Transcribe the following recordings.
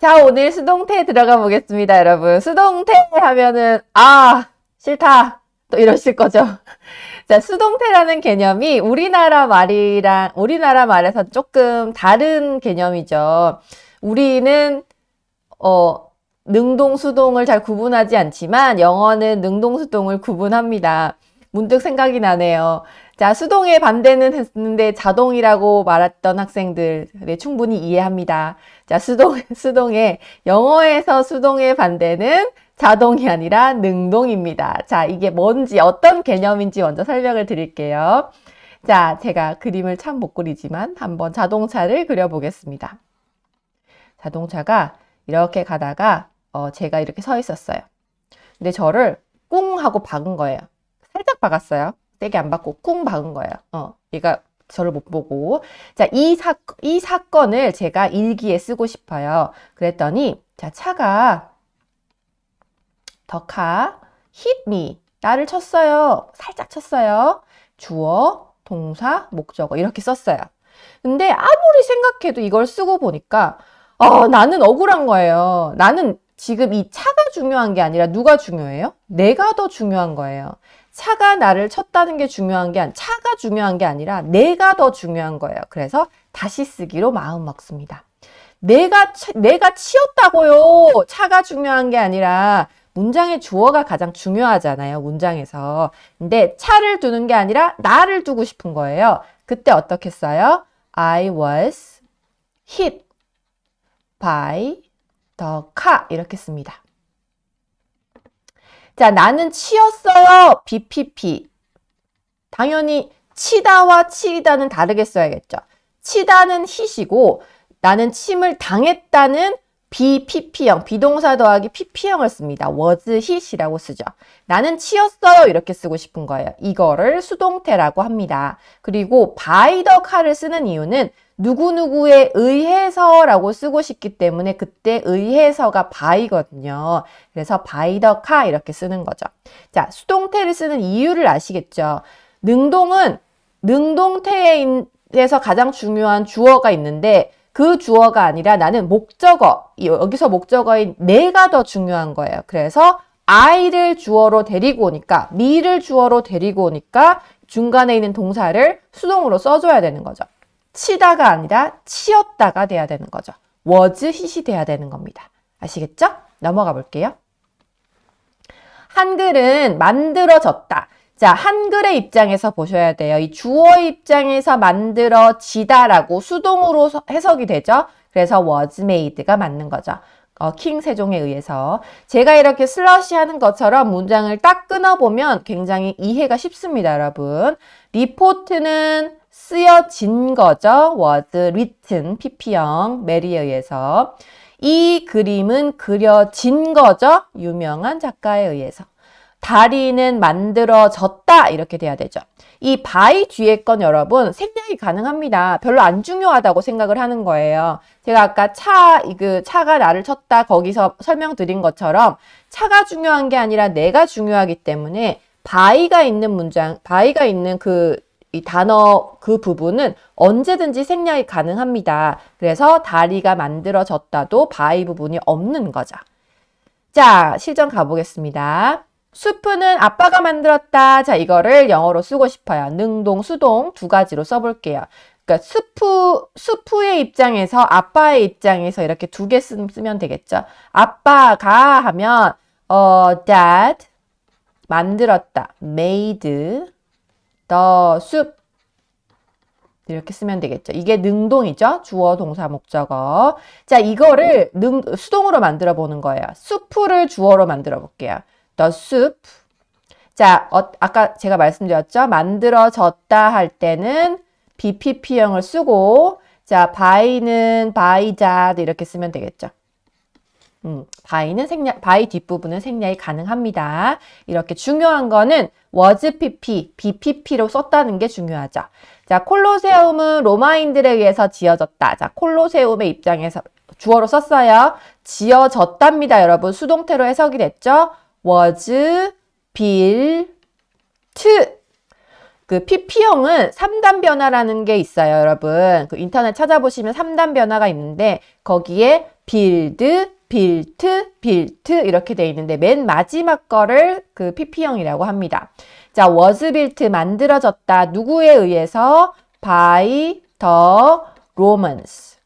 자, 오늘 수동태 들어가 보겠습니다, 여러분. 수동태 하면은, 아, 싫다. 또 이러실 거죠. 자, 수동태라는 개념이 우리나라 말이랑, 우리나라 말에서 조금 다른 개념이죠. 우리는, 어, 능동, 수동을 잘 구분하지 않지만, 영어는 능동, 수동을 구분합니다. 문득 생각이 나네요. 자, 수동에 반대는 했는데 자동이라고 말했던 학생들 네, 충분히 이해합니다. 자, 수동, 수동에 영어에서 수동의 반대는 자동이 아니라 능동입니다. 자, 이게 뭔지 어떤 개념인지 먼저 설명을 드릴게요. 자, 제가 그림을 참 못 그리지만 한번 자동차를 그려보겠습니다. 자동차가 이렇게 가다가 어, 제가 이렇게 서 있었어요. 근데 저를 꿍 하고 박은 거예요. 살짝 박았어요. 떼게 안 받고 꿍 박은 거예요. 어, 얘가 저를 못 보고. 자, 이 사, 이 사건을 제가 일기에 쓰고 싶어요. 그랬더니, 자, 차가, 더카, hit me. 나를 쳤어요. 살짝 쳤어요. 주어, 동사, 목적어. 이렇게 썼어요. 근데 아무리 생각해도 이걸 쓰고 보니까, 어, 나는 억울한 거예요. 나는 지금 이 차가 중요한 게 아니라 누가 중요해요? 내가 더 중요한 거예요. 차가 나를 쳤다는 게 중요한 게 아니, 라 차가 중요한 게 아니라 내가 더 중요한 거예요. 그래서 다시 쓰기로 마음 먹습니다. 내가 내가 치었다고요 차가 중요한 게 아니라 문장의 주어가 가장 중요하잖아요. 문장에서. 근데 차를 두는 게 아니라 나를 두고 싶은 거예요. 그때 어떻게 써요? I was hit by the car 이렇게 씁니다. 자, 나는 치였어요. BPP. 당연히 치다와 치이다는 다르게 써야겠죠. 치다는 히시고 나는 침을 당했다는 BPP형, 비동사 더하기 PP형을 씁니다. was hit이라고 쓰죠. 나는 치였어요. 이렇게 쓰고 싶은 거예요. 이거를 수동태라고 합니다. 그리고 by the car을 쓰는 이유는 누구누구에 의해서라고 쓰고 싶기 때문에 그때 의해서가 바이거든요. 그래서 바이 더카 이렇게 쓰는 거죠. 자, 수동태를 쓰는 이유를 아시겠죠? 능동은 능동태에서 가장 중요한 주어가 있는데 그 주어가 아니라 나는 목적어, 여기서 목적어인 내가 더 중요한 거예요. 그래서 I를 주어로 데리고 오니까, me를 주어로 데리고 오니까 중간에 있는 동사를 수동으로 써줘야 되는 거죠. 치다가 아니라 치었다가 돼야 되는 거죠. was hit이 돼야 되는 겁니다. 아시겠죠? 넘어가 볼게요. 한글은 만들어졌다. 자, 한글의 입장에서 보셔야 돼요. 이주어 입장에서 만들어지다라고 수동으로 해석이 되죠. 그래서 was made가 맞는 거죠. 어, 킹 세종에 의해서 제가 이렇게 슬러시 하는 것처럼 문장을 딱 끊어보면 굉장히 이해가 쉽습니다 여러분 리포트는 쓰여진 거죠. word written pp형 메리에 의해서 이 그림은 그려진 거죠. 유명한 작가에 의해서 다리는 만들어졌다 이렇게 돼야 되죠. 이 by 뒤에 건 여러분 생략이 가능합니다. 별로 안 중요하다고 생각을 하는 거예요. 제가 아까 차, 그 차가 나를 쳤다 거기서 설명드린 것처럼 차가 중요한 게 아니라 내가 중요하기 때문에 바이가 있는 문장, 바이가 있는 그이 단어 그 부분은 언제든지 생략이 가능합니다. 그래서 다리가 만들어졌다도 바이 부분이 없는 거죠. 자, 실전 가보겠습니다. 수프는 아빠가 만들었다. 자, 이거를 영어로 쓰고 싶어요. 능동, 수동 두 가지로 써볼게요. 그러니까 수프, 수프의 입장에서 아빠의 입장에서 이렇게 두 개 쓰면 되겠죠. 아빠가 하면 어, dad 만들었다. made the s 이렇게 쓰면 되겠죠. 이게 능동이죠. 주어, 동사, 목적어. 자, 이거를 능, 수동으로 만들어 보는 거예요. 수프를 주어로 만들어 볼게요. The s 자, 어, 아까 제가 말씀드렸죠. 만들어졌다 할 때는 BPP형을 쓰고 자, by는 by that 이렇게 쓰면 되겠죠. 음, 바이는 생략, 바이 뒷부분은 생략이 가능합니다. 이렇게 중요한 거는 was pp, bpp로 썼다는 게 중요하죠. 자, 콜로세움은 로마인들에 의해서 지어졌다. 자, 콜로세움의 입장에서 주어로 썼어요. 지어졌답니다, 여러분. 수동태로 해석이 됐죠? was built. 그 PP형은 3단 변화라는 게 있어요, 여러분. 그 인터넷 찾아보시면 3단 변화가 있는데 거기에 build, 빌트, 빌트 이렇게 돼 있는데 맨 마지막 거를 그 PP형이라고 합니다. 자, was built 만들어졌다. 누구에 의해서? by the Romans.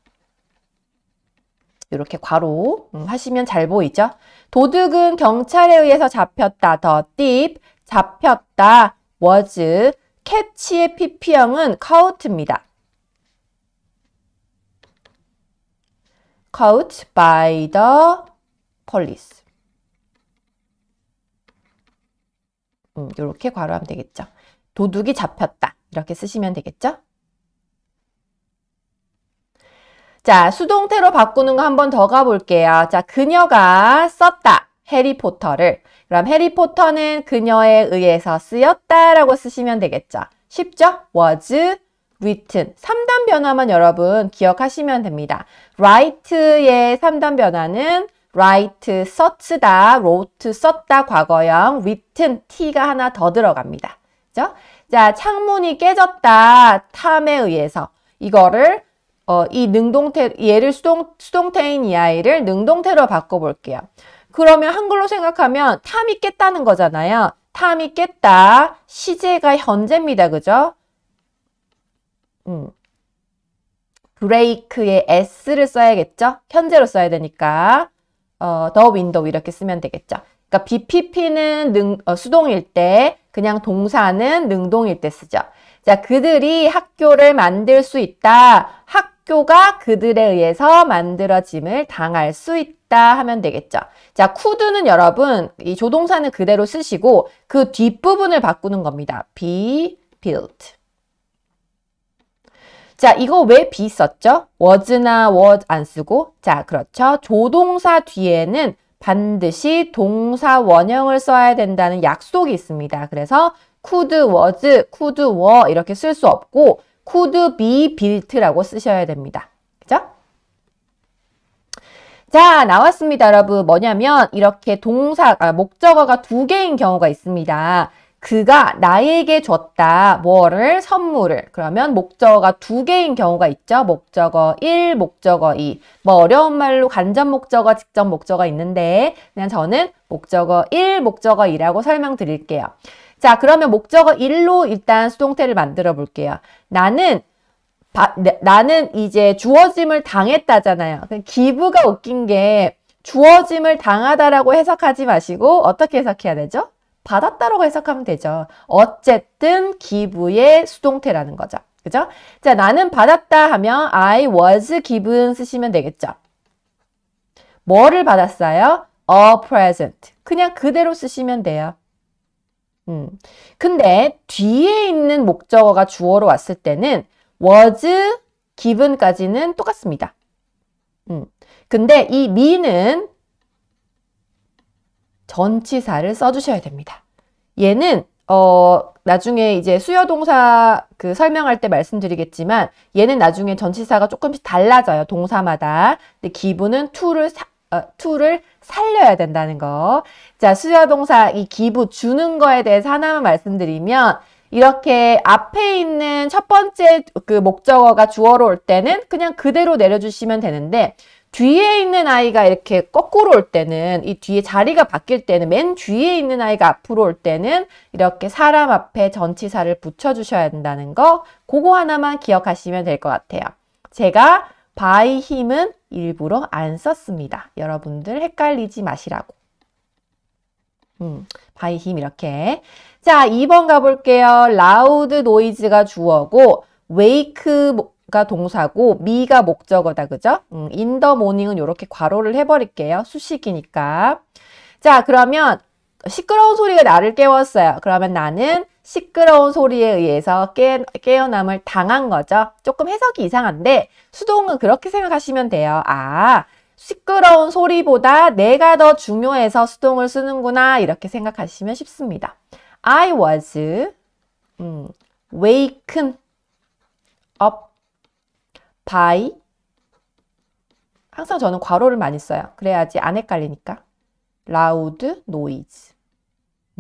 이렇게 괄호 음, 하시면 잘 보이죠? 도둑은 경찰에 의해서 잡혔다. the thief 잡혔다. was 캐치의 PP형은 count입니다. caught by the police. 음, 이렇게 괄호하면 되겠죠. 도둑이 잡혔다. 이렇게 쓰시면 되겠죠. 자, 수동태로 바꾸는 거 한 번 더 가볼게요. 자, 그녀가 썼다. 해리포터를. 그럼 해리포터는 그녀에 의해서 쓰였다라고 쓰시면 되겠죠. 쉽죠? was written 3단 변화만 여러분 기억하시면 됩니다. write의 3단 변화는 write, 썼다, wrote, 썼다, 과거형, written, t가 하나 더 들어갑니다. 그죠? 자, 창문이 깨졌다, 탐에 의해서. 이거를, 어, 이 능동태, 얘를 수동, 수동태인 이 아이를 능동태로 바꿔볼게요. 그러면 한글로 생각하면 탐이 깼다는 거잖아요. 탐이 깼다, 시제가 현재입니다. 그죠? 음, 브레이크에 s를 써야겠죠? 현재로 써야 되니까 어, the window 이렇게 쓰면 되겠죠. 그러니까 BPP는 능, 어, 수동일 때 그냥 동사는 능동일 때 쓰죠. 자, 그들이 학교를 만들 수 있다. 학교가 그들에 의해서 만들어짐을 당할 수 있다 하면 되겠죠. 자, could는 여러분 이 조동사는 그대로 쓰시고 그 뒷부분을 바꾸는 겁니다. be built. 자, 이거 왜 be 썼죠? was나 was 안 쓰고 자, 그렇죠. 조동사 뒤에는 반드시 동사 원형을 써야 된다는 약속이 있습니다. 그래서 could was, could were 이렇게 쓸 수 없고 could be built라고 쓰셔야 됩니다. 그죠? 자, 나왔습니다, 여러분. 뭐냐면 이렇게 동사 아, 목적어가 두 개인 경우가 있습니다. 그가 나에게 줬다. 뭐를? 선물을. 그러면 목적어가 두 개인 경우가 있죠. 목적어 1, 목적어 2. 뭐 어려운 말로 간접 목적어, 직접 목적어 있는데 그냥 저는 목적어 1, 목적어 2라고 설명드릴게요. 자, 그러면 목적어 1로 일단 수동태를 만들어 볼게요. 나는 바, 네, 나는 이제 주어짐을 당했다잖아요. 기부가 웃긴 게 주어짐을 당하다라고 해석하지 마시고 어떻게 해석해야 되죠? 받았다라고 해석하면 되죠. 어쨌든 기부의 수동태라는 거죠. 그죠? 자, 나는 받았다 하면 I was given 쓰시면 되겠죠. 뭐를 받았어요? A present. 그냥 그대로 쓰시면 돼요. 음. 근데 뒤에 있는 목적어가 주어로 왔을 때는 was given까지는 똑같습니다. 음. 근데 이 me는 전치사를 써주셔야 됩니다. 얘는 어, 나중에 이제 수요 동사 그 설명할 때 말씀드리겠지만 얘는 나중에 전치사가 조금씩 달라져요. 동사마다. 근데 기부는 to를 사, 어, to를 살려야 된다는 거. 자, 수요 동사 이 기부 주는 거에 대해서 하나만 말씀드리면 이렇게 앞에 있는 첫 번째 그 목적어가 주어로 올 때는 그냥 그대로 내려주시면 되는데 뒤에 있는 아이가 이렇게 거꾸로 올 때는 이 뒤에 자리가 바뀔 때는 맨 뒤에 있는 아이가 앞으로 올 때는 이렇게 사람 앞에 전치사를 붙여주셔야 된다는 거 그거 하나만 기억하시면 될 것 같아요. 제가 by 힘은 일부러 안 썼습니다. 여러분들 헷갈리지 마시라고. 음, by 힘 이렇게. 자, 2번 가볼게요. loud noise가 주어고 wake 가 동사고 미가 목적어다 그죠? 음, in the morning은 이렇게 괄호를 해버릴게요. 수식이니까. 자 그러면 시끄러운 소리가 나를 깨웠어요. 그러면 나는 시끄러운 소리에 의해서 깨, 깨어남을 당한 거죠. 조금 해석이 이상한데 수동은 그렇게 생각하시면 돼요. 아 시끄러운 소리보다 내가 더 중요해서 수동을 쓰는구나 이렇게 생각하시면 쉽습니다. I was 음, waken up by 항상 저는 괄호를 많이 써요. 그래야지 안 헷갈리니까. loud noise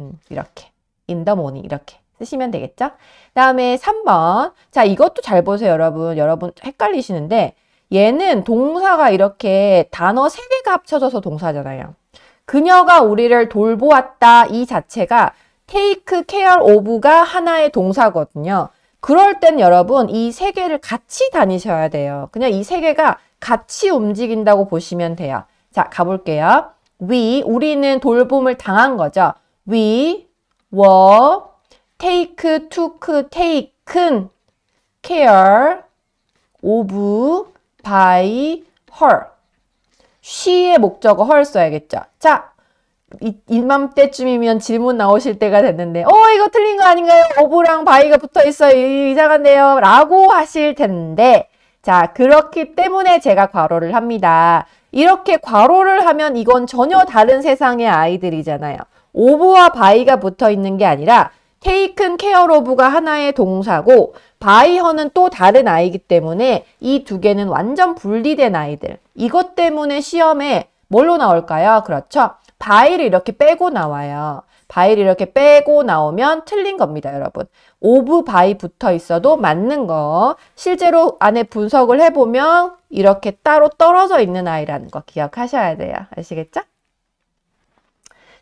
음, 이렇게 in the morning 이렇게 쓰시면 되겠죠? 다음에 3번 자 이것도 잘 보세요 여러분 여러분 헷갈리시는데 얘는 동사가 이렇게 단어 3개가 합쳐져서 동사잖아요. 그녀가 우리를 돌보았다 이 자체가 take care of가 하나의 동사거든요. 그럴 땐 여러분 이 세 개를 같이 다니셔야 돼요. 그냥 이 세 개가 같이 움직인다고 보시면 돼요. 자, 가볼게요. We, 우리는 돌봄을 당한 거죠. We were take, took, taken care of by her. she의 목적어 헐 써야겠죠. 자, 이, 맘때쯤이면 질문 나오실 때가 됐는데 어 이거 틀린 거 아닌가요? 오브랑 바이가 붙어 있어요. 이상한데요. 라고 하실 텐데 자 그렇기 때문에 제가 괄호를 합니다. 이렇게 괄호를 하면 이건 전혀 다른 세상의 아이들이잖아요. 오브와 바이가 붙어 있는 게 아니라 테이큰 케어 오브가 하나의 동사고 바이허는 또 다른 아이기 때문에 이 두 개는 완전 분리된 아이들. 이것 때문에 시험에 뭘로 나올까요? 그렇죠. 바이를 이렇게 빼고 나와요. 바이를 이렇게 빼고 나오면 틀린 겁니다, 여러분. 오브 바이 붙어 있어도 맞는 거. 실제로 안에 분석을 해보면 이렇게 따로 떨어져 있는 아이라는 거 기억하셔야 돼요. 아시겠죠?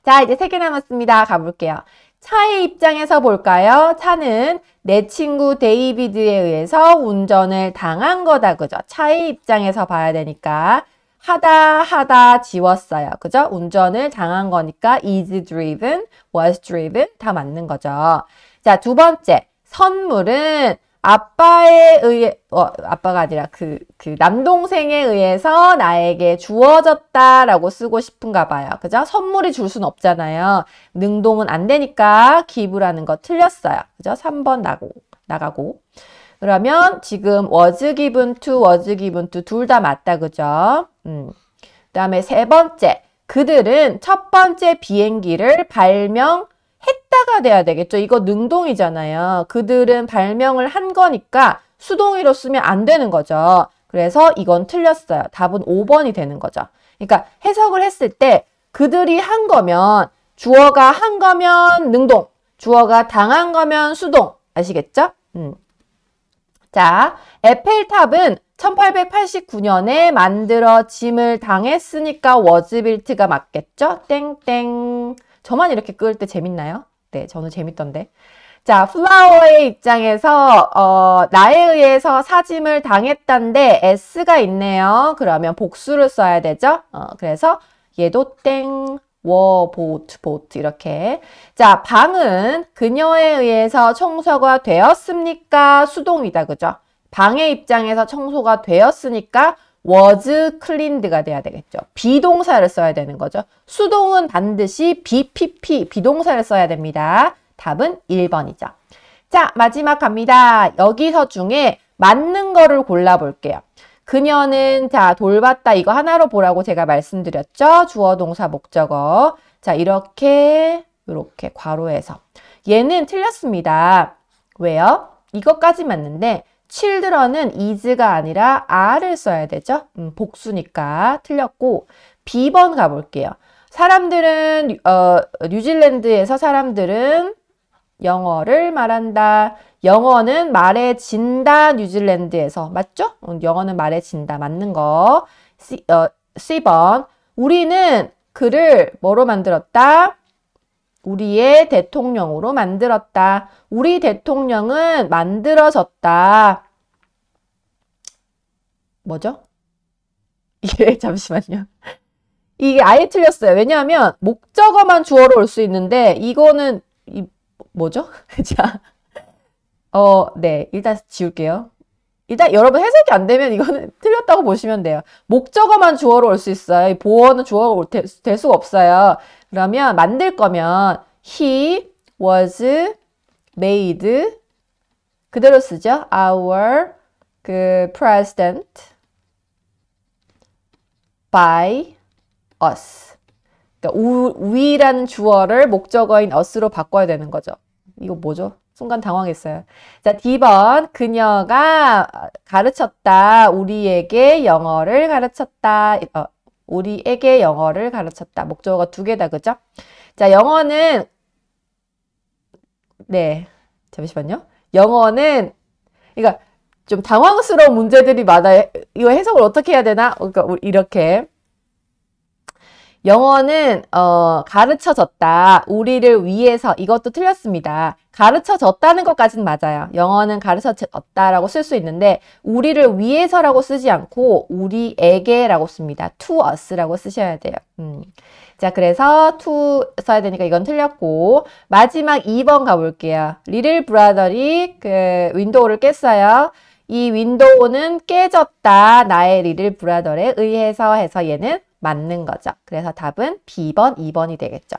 자, 이제 세 개 남았습니다. 가볼게요. 차의 입장에서 볼까요? 차는 내 친구 데이비드에 의해서 운전을 당한 거다. 그죠? 차의 입장에서 봐야 되니까. 하다 하다 지웠어요. 그죠? 운전을 당한 거니까 is driven, was driven 다 맞는 거죠. 자, 두 번째. 선물은 아빠에 의해 어, 아빠가 아니라 그, 그 남동생에 의해서 나에게 주어졌다라고 쓰고 싶은가 봐요. 그죠? 선물이 줄 순 없잖아요. 능동은 안 되니까 기부라는 거 틀렸어요. 그죠? 3번 나고, 나가고. 그러면 지금 was given to, was given to 둘 다 맞다. 그죠? 음. 그다음에 세 번째 그들은 첫 번째 비행기를 발명했다가 돼야 되겠죠. 이거 능동이잖아요. 그들은 발명을 한 거니까 수동이로 쓰면 안 되는 거죠. 그래서 이건 틀렸어요. 답은 5번이 되는 거죠. 그러니까 해석을 했을 때 그들이 한 거면 주어가 한 거면 능동, 주어가 당한 거면 수동. 아시겠죠? 음. 자, 에펠탑은 1889년에 만들어짐을 당했으니까 워즈빌트가 맞겠죠? 땡땡. 저만 이렇게 끌 때 재밌나요? 네, 저는 재밌던데. 자, 플라워의 입장에서 어, 나에 의해서 사짐을 당했단데 S가 있네요. 그러면 복수를 써야 되죠. 어, 그래서 얘도 땡, 워, 보트, 보트 이렇게 자, 방은 그녀에 의해서 청소가 되었습니까? 수동이다, 그죠? 방의 입장에서 청소가 되었으니까 was cleaned가 돼야 되겠죠. 비동사를 써야 되는 거죠. 수동은 반드시 BPP, 비동사를 써야 됩니다. 답은 1번이죠. 자, 마지막 갑니다. 여기서 중에 맞는 거를 골라볼게요. 그녀는 자 돌봤다 이거 하나로 보라고 제가 말씀드렸죠. 주어 동사 목적어. 자 이렇게 이렇게 괄호에서 얘는 틀렸습니다. 왜요? 이것까지 맞는데 children은 is가 아니라 are를 써야 되죠. 음, 복수니까 틀렸고 B번 가볼게요. 사람들은 어, 뉴질랜드에서 사람들은 영어를 말한다. 영어는 말해진다. 뉴질랜드에서 맞죠? 음, 영어는 말해진다. 맞는 거. C, 어, C번 우리는 그를 뭐로 만들었다? 우리의 대통령으로 만들었다. 우리 대통령은 만들어졌다. 뭐죠? 이게 예, 잠시만요. 이게 아예 틀렸어요. 왜냐하면 목적어만 주어로 올 수 있는데 이거는 이 뭐죠? 자, 어, 네, 일단 지울게요. 일단 여러분 해석이 안 되면 이거는 틀렸다고 보시면 돼요. 목적어만 주어로 올 수 있어요. 보어는 주어가 될, 될 수가 없어요. 그러면 만들 거면 he was made 그대로 쓰죠. our 그 president by us. 그러니까 we라는 주어를 목적어인 us로 바꿔야 되는 거죠. 이거 뭐죠? 순간 당황했어요. 자, D번 그녀가 가르쳤다. 우리에게 영어를 가르쳤다. 어, 우리에게 영어를 가르쳤다. 목적어가 두 개다. 그죠? 자, 영어는 네. 잠시만요. 영어는 그러니까 좀 당황스러운 문제들이 많아요. 이거 해석을 어떻게 해야 되나? 그러니까 이렇게 영어는 어, 가르쳐졌다. 우리를 위해서 이것도 틀렸습니다. 가르쳐졌다는 것까진 맞아요. 영어는 가르쳐졌다라고 쓸 수 있는데 우리를 위해서라고 쓰지 않고 우리에게라고 씁니다. to us라고 쓰셔야 돼요. 음. 자 그래서 to 써야 되니까 이건 틀렸고 마지막 2번 가볼게요. 리틀 브라더리 그 윈도우를 깼어요. 이 윈도우는 깨졌다. 나의 리틀 브라더에 의해서 해서 얘는 맞는 거죠. 그래서 답은 B번, 2번이 되겠죠.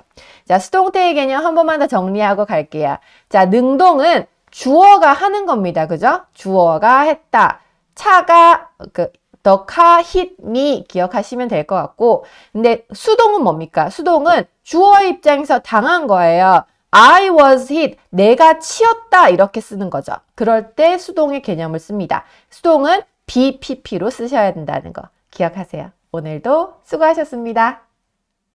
자, 수동태의 개념 한 번만 더 정리하고 갈게요. 자, 능동은 주어가 하는 겁니다. 그죠? 주어가 했다. 차가 그 the car hit me 기억하시면 될 것 같고 근데 수동은 뭡니까? 수동은 주어의 입장에서 당한 거예요. I was hit. 내가 치였다. 이렇게 쓰는 거죠. 그럴 때 수동의 개념을 씁니다. 수동은 BPP로 쓰셔야 된다는 거 기억하세요. 오늘도 수고하셨습니다.